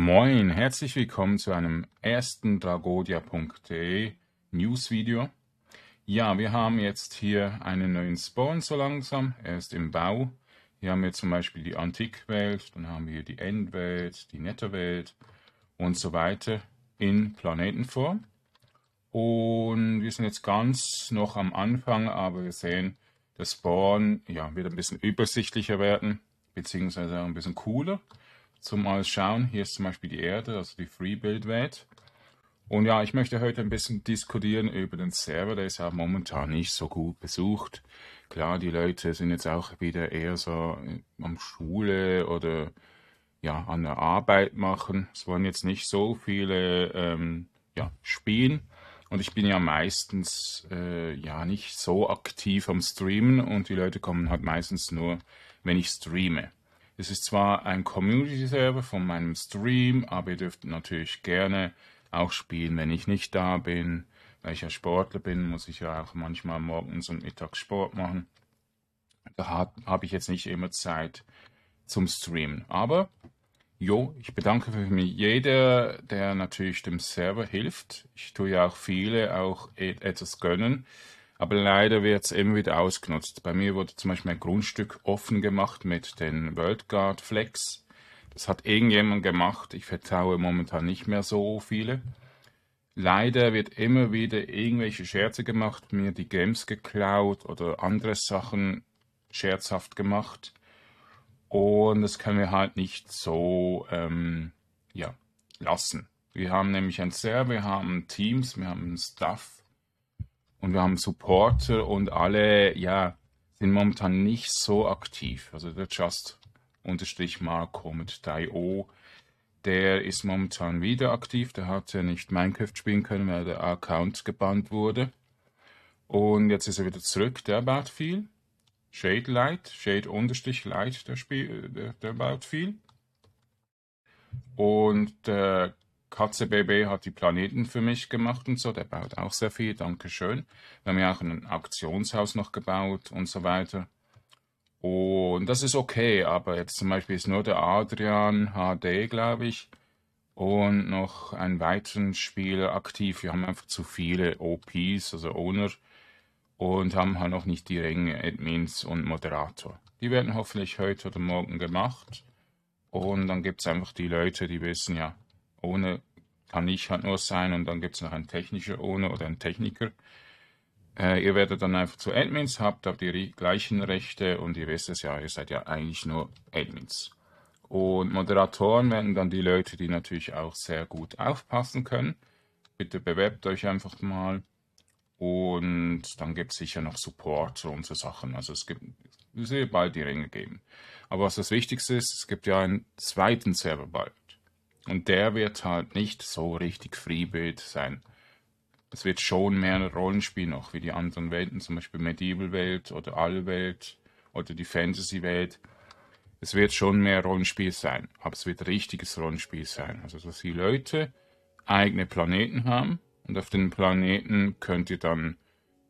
Moin, herzlich willkommen zu einem ersten Dragodia.de News Video. Ja, wir haben jetzt hier einen neuen Spawn so langsam. Er ist im Bau. Hier haben wir zum Beispiel die Antikwelt, dann haben wir hier die Endwelt, die Netterwelt und so weiter in Planetenform. Und wir sind jetzt ganz noch am Anfang, aber wir sehen, der Spawn ja, wird ein bisschen übersichtlicher werden, beziehungsweise ein bisschen cooler zum mal schauen, hier ist zum Beispiel die Erde, also die FreeBuild-Welt. Und ja, ich möchte heute ein bisschen diskutieren über den Server, der ist ja momentan nicht so gut besucht. Klar, die Leute sind jetzt auch wieder eher so am Schule oder ja, an der Arbeit machen. Es wollen jetzt nicht so viele ähm, ja, spielen. Und ich bin ja meistens äh, ja nicht so aktiv am Streamen und die Leute kommen halt meistens nur, wenn ich streame. Es ist zwar ein Community-Server von meinem Stream, aber ihr dürft natürlich gerne auch spielen, wenn ich nicht da bin. Weil ich ja Sportler bin, muss ich ja auch manchmal morgens und mittags Sport machen. Da habe ich jetzt nicht immer Zeit zum Streamen. Aber jo, ich bedanke für mich jeder, der natürlich dem Server hilft. Ich tue ja auch viele auch e-, etwas gönnen. Aber leider wird es eben wieder ausgenutzt. Bei mir wurde zum Beispiel ein Grundstück offen gemacht mit den World Guard Flex. Das hat irgendjemand gemacht. Ich vertraue momentan nicht mehr so viele. Leider wird immer wieder irgendwelche Scherze gemacht, mir die Games geklaut oder andere Sachen scherzhaft gemacht. Und das können wir halt nicht so ähm, ja, lassen. Wir haben nämlich ein Server, wir haben Teams, wir haben Stuff, und wir haben Supporter und alle, ja, sind momentan nicht so aktiv. Also der Just unterstrich Marco mit Dio, der ist momentan wieder aktiv. Der hat ja nicht Minecraft spielen können, weil der Account gebannt wurde. Und jetzt ist er wieder zurück, der baut viel. Shade Light, Shade Unterstrich Light, der, Spiel, der, der baut viel. Und äh, KCBB hat die Planeten für mich gemacht und so, der baut auch sehr viel, Dankeschön. Wir haben ja auch ein Aktionshaus noch gebaut und so weiter. Und das ist okay, aber jetzt zum Beispiel ist nur der Adrian HD, glaube ich, und noch ein weiteren Spieler aktiv. Wir haben einfach zu viele OPs, also Owner, und haben halt noch nicht die Ringe Admins und Moderator. Die werden hoffentlich heute oder morgen gemacht. Und dann gibt es einfach die Leute, die wissen ja, ohne kann ich halt nur sein und dann gibt es noch einen technischer ohne oder einen Techniker. Äh, ihr werdet dann einfach zu Admins, habt habt die gleichen Rechte und ihr wisst es ja, ihr seid ja eigentlich nur Admins. Und Moderatoren werden dann die Leute, die natürlich auch sehr gut aufpassen können. Bitte bewerbt euch einfach mal. Und dann gibt es sicher noch Support und so Sachen. Also es gibt es wird bald die Ringe geben. Aber was das Wichtigste ist, es gibt ja einen zweiten Serverball. Und der wird halt nicht so richtig Freebuild sein. Es wird schon mehr ein Rollenspiel noch, wie die anderen Welten, zum Beispiel Medieval Welt oder Allwelt oder die Fantasy Welt. Es wird schon mehr Rollenspiel sein, aber es wird richtiges Rollenspiel sein. Also, dass die Leute eigene Planeten haben und auf den Planeten könnt ihr dann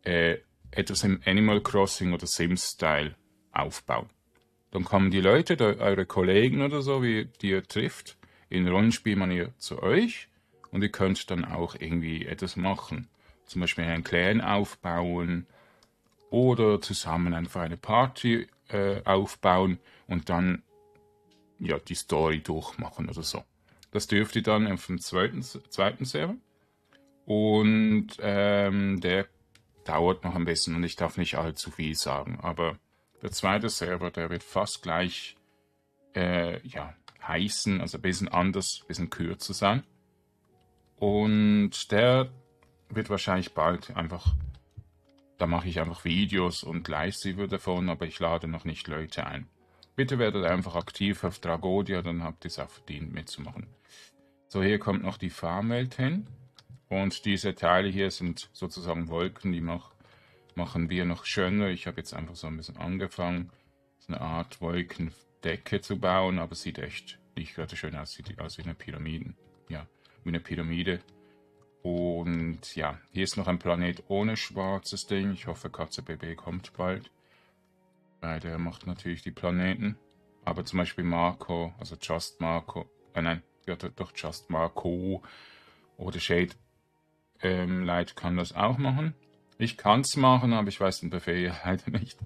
äh, etwas im Animal Crossing oder Sims-Style aufbauen. Dann kommen die Leute, eure Kollegen oder so, wie, die ihr trifft, in Rollenspielmanier zu euch und ihr könnt dann auch irgendwie etwas machen. Zum Beispiel einen Clan aufbauen oder zusammen einfach eine Party äh, aufbauen und dann ja, die Story durchmachen oder so. Das dürft ihr dann auf dem zweiten, zweiten Server. Und ähm, der dauert noch ein bisschen und ich darf nicht allzu viel sagen. Aber der zweite Server, der wird fast gleich äh, ja, heißen, also ein bisschen anders, ein bisschen kürzer sein. Und der wird wahrscheinlich bald einfach, da mache ich einfach Videos und Livestreamer davon, aber ich lade noch nicht Leute ein. Bitte werdet einfach aktiv auf Dragodia, dann habt ihr es auch verdient mitzumachen. So, hier kommt noch die Farmwelt hin. Und diese Teile hier sind sozusagen Wolken, die mach, machen wir noch schöner. Ich habe jetzt einfach so ein bisschen angefangen. Das ist eine Art Wolken, Decke zu bauen, aber sieht echt nicht gerade schön aus, sieht aus wie eine Pyramide. Ja, wie eine Pyramide. Und ja, hier ist noch ein Planet ohne schwarzes Ding. Ich hoffe, Katze BB kommt bald. Weil äh, der macht natürlich die Planeten. Aber zum Beispiel Marco, also Just Marco, äh nein, ja, doch Just Marco oder Shade ähm, Light kann das auch machen. Ich kann es machen, aber ich weiß den Befehl leider nicht.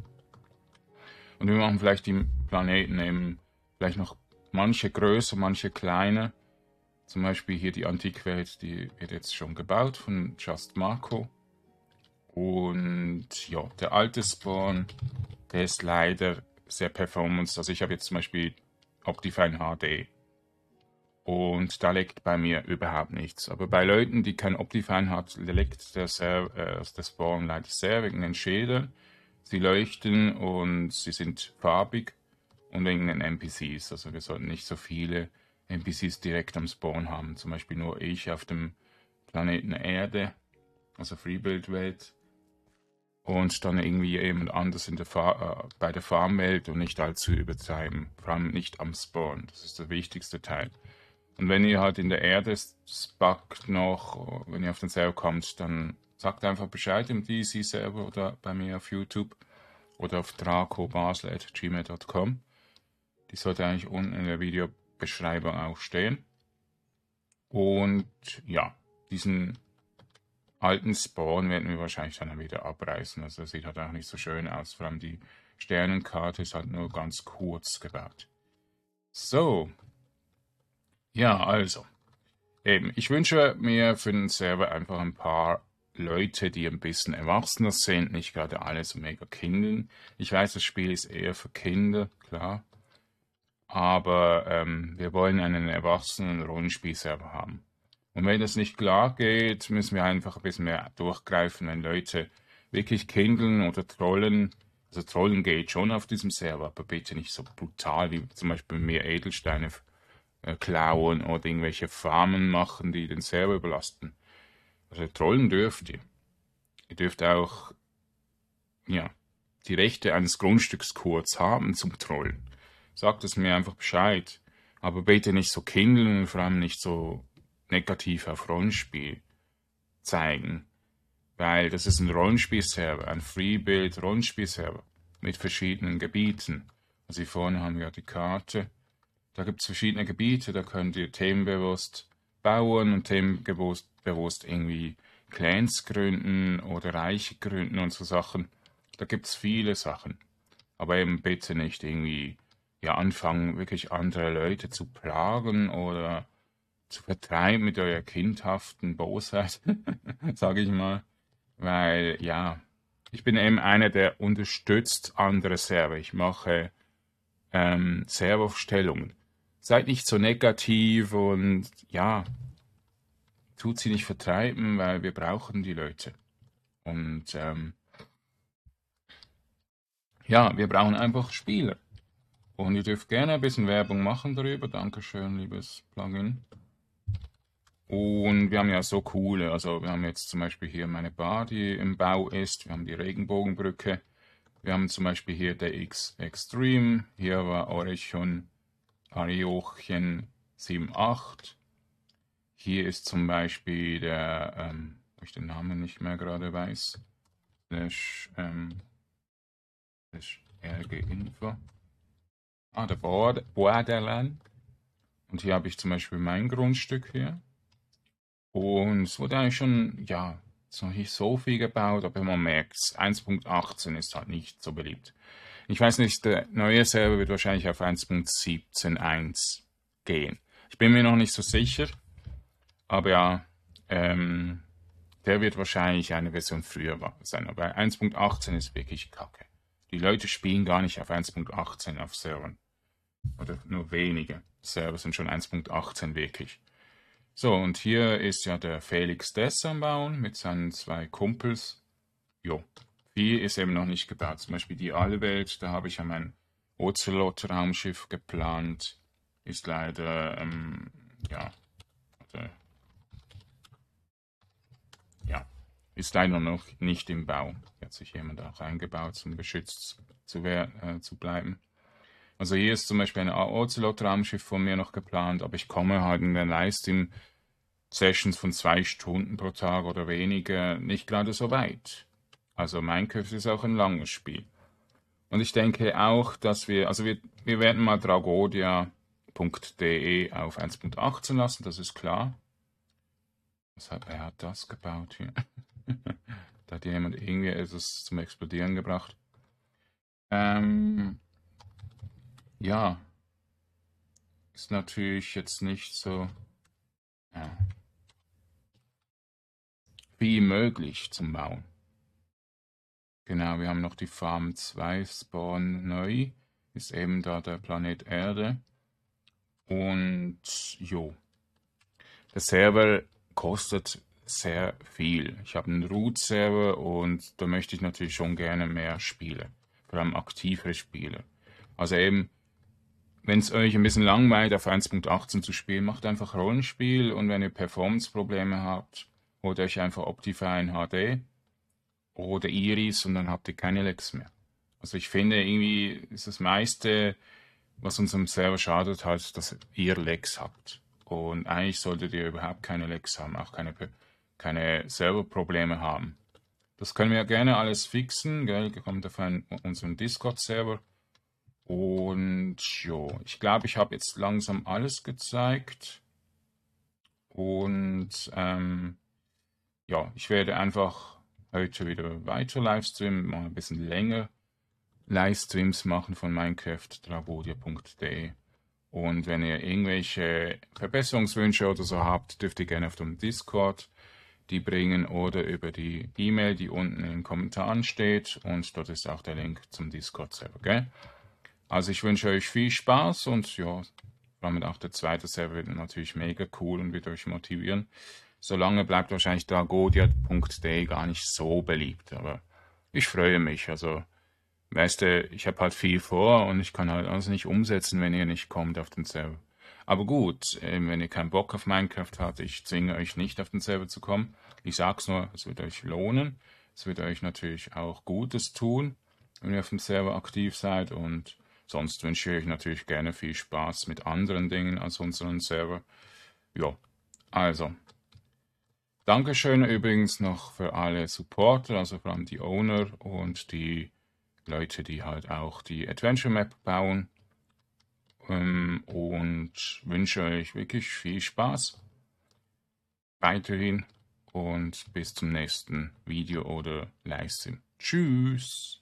Und wir machen vielleicht die Planeten eben vielleicht noch manche größer, manche kleiner. Zum Beispiel hier die Antiquität, die wird jetzt schon gebaut von Just Marco. Und ja, der alte Spawn, der ist leider sehr performance. Also ich habe jetzt zum Beispiel Optifine HD. Und da leckt bei mir überhaupt nichts. Aber bei Leuten, die kein Optifine hat, leckt der, sehr, äh, der Spawn leider sehr wegen den Schädeln. Sie leuchten und sie sind farbig und wegen den NPCs. Also wir sollten nicht so viele NPCs direkt am Spawn haben. Zum Beispiel nur ich auf dem Planeten Erde, also Freebuild-Welt. Und dann irgendwie jemand anders in der Fa äh, bei der Farmwelt und nicht allzu übertreiben. Vor allem nicht am Spawn. Das ist der wichtigste Teil. Und wenn ihr halt in der Erde spackt noch, wenn ihr auf den Server kommt, dann Sagt einfach Bescheid im DC selber oder bei mir auf YouTube oder auf dracobasel.gmail.com. Die sollte eigentlich unten in der Videobeschreibung auch stehen. Und ja, diesen alten Spawn werden wir wahrscheinlich dann wieder abreißen. Also das sieht halt auch nicht so schön aus. Vor allem die Sternenkarte ist halt nur ganz kurz gebaut. So. Ja, also. Eben, ich wünsche mir für den Server einfach ein paar Leute, die ein bisschen erwachsener sind, nicht gerade alle so mega Kindern. Ich weiß, das Spiel ist eher für Kinder, klar. Aber ähm, wir wollen einen erwachsenen Rollenspielserver haben. Und wenn das nicht klar geht, müssen wir einfach ein bisschen mehr durchgreifen, wenn Leute wirklich kindeln oder trollen. Also trollen geht schon auf diesem Server, aber bitte nicht so brutal wie zum Beispiel mir Edelsteine äh, klauen oder irgendwelche Farmen machen, die den Server überlasten. Also trollen dürft ihr. Ihr dürft auch ja, die Rechte eines Grundstücks kurz haben zum Trollen. Sagt es mir einfach Bescheid. Aber bitte nicht so kindeln und vor allem nicht so negativ auf Rollenspiel zeigen. Weil das ist ein Rollenspielserver, ein Freebuild-Rollenspielserver mit verschiedenen Gebieten. Also hier vorne haben wir die Karte. Da gibt es verschiedene Gebiete, da könnt ihr themenbewusst bauen und themenbewusst bewusst irgendwie Clans gründen oder Reiche gründen und so Sachen. Da gibt es viele Sachen. Aber eben bitte nicht irgendwie ja, anfangen, wirklich andere Leute zu plagen oder zu vertreiben mit eurer kindhaften Bosheit, sage ich mal. Weil, ja, ich bin eben einer, der unterstützt andere Server. Ich mache ähm, Serveraufstellungen. Seid nicht so negativ und ja, tut sie nicht vertreiben, weil wir brauchen die Leute. Und ähm, ja, wir brauchen einfach Spieler. Und ihr dürft gerne ein bisschen Werbung machen darüber. Dankeschön, liebes Plugin. Und wir haben ja so coole, also wir haben jetzt zum Beispiel hier meine Bar, die im Bau ist. Wir haben die Regenbogenbrücke. Wir haben zum Beispiel hier der X Extreme. Hier war Orechon Ariochen 78. Hier ist zum Beispiel der, ähm, wo ich den Namen nicht mehr gerade weiß, slash, ähm, slash rginfo. Ah, der Borderland. Und hier habe ich zum Beispiel mein Grundstück hier. Und es wurde eigentlich schon, ja, noch nicht so viel gebaut, aber man merkt, es. 1.18 ist halt nicht so beliebt. Ich weiß nicht, der neue Server wird wahrscheinlich auf 1.17.1 gehen. Ich bin mir noch nicht so sicher. Aber ähm, der wird wahrscheinlich eine Version früher sein. Aber 1.18 ist wirklich kacke. Die Leute spielen gar nicht auf 1.18 auf Servern. Oder nur wenige Server sind schon 1.18 wirklich. So, und hier ist ja der Felix Dess am Bauen mit seinen zwei Kumpels. Jo, viel ist eben noch nicht gebaut. Zum Beispiel die Allwelt, da habe ich ja mein Ocelot-Raumschiff geplant. Ist leider, ähm, ja, ist leider noch nicht im Bau. Hier hat sich jemand auch eingebaut, um geschützt zu, äh, zu bleiben. Also hier ist zum Beispiel ein Ocelot-Raumschiff von mir noch geplant, aber ich komme halt in der Leistung Sessions von zwei Stunden pro Tag oder weniger nicht gerade so weit. Also Minecraft ist auch ein langes Spiel. Und ich denke auch, dass wir, also wir, wir werden mal dragodia.de auf 1.18 lassen, das ist klar. Was hat, er hat das gebaut hier. da hat jemand irgendwie etwas zum Explodieren gebracht. Ähm, ja. Ist natürlich jetzt nicht so ja, viel möglich zum Bauen. Genau, wir haben noch die Farm 2 Spawn neu. Ist eben da der Planet Erde. Und jo. Der Server kostet sehr viel. Ich habe einen Root-Server und da möchte ich natürlich schon gerne mehr Spiele, vor allem aktivere Spiele. Also eben, wenn es euch ein bisschen langweilt, auf 1.18 zu spielen, macht einfach Rollenspiel und wenn ihr Performance-Probleme habt, holt euch einfach Optifine HD oder Iris und dann habt ihr keine Lecks mehr. Also ich finde irgendwie ist das meiste, was unserem Server schadet, halt, dass ihr Lecks habt. Und eigentlich solltet ihr überhaupt keine Lecks haben, auch keine keine Serverprobleme haben. Das können wir gerne alles fixen, gell? kommt auf einen, unseren Discord-Server. Und jo, ich glaube, ich habe jetzt langsam alles gezeigt. Und ähm, ja, ich werde einfach heute wieder weiter livestreamen, mal ein bisschen länger Livestreams machen von Minecraft minecraft.drabodia.de. Und wenn ihr irgendwelche Verbesserungswünsche oder so habt, dürft ihr gerne auf dem Discord die bringen oder über die E-Mail, die unten in den Kommentaren steht. Und dort ist auch der Link zum Discord-Server. Gell? Also ich wünsche euch viel Spaß und ja, damit auch der zweite Server wird natürlich mega cool und wird euch motivieren. Solange bleibt wahrscheinlich dragodia.de gar nicht so beliebt, aber ich freue mich. Also, weißt du, ich habe halt viel vor und ich kann halt alles nicht umsetzen, wenn ihr nicht kommt auf den Server. Aber gut, ähm, wenn ihr keinen Bock auf Minecraft habt, ich zwinge euch nicht auf den Server zu kommen. Ich sag's nur, es wird euch lohnen. Es wird euch natürlich auch Gutes tun, wenn ihr auf dem Server aktiv seid. Und sonst wünsche ich euch natürlich gerne viel Spaß mit anderen Dingen als unseren Server. Ja, also. Dankeschön übrigens noch für alle Supporter, also vor allem die Owner und die Leute, die halt auch die Adventure Map bauen ähm, und wünsche euch wirklich viel Spaß weiterhin und bis zum nächsten Video oder Livestream. Tschüss!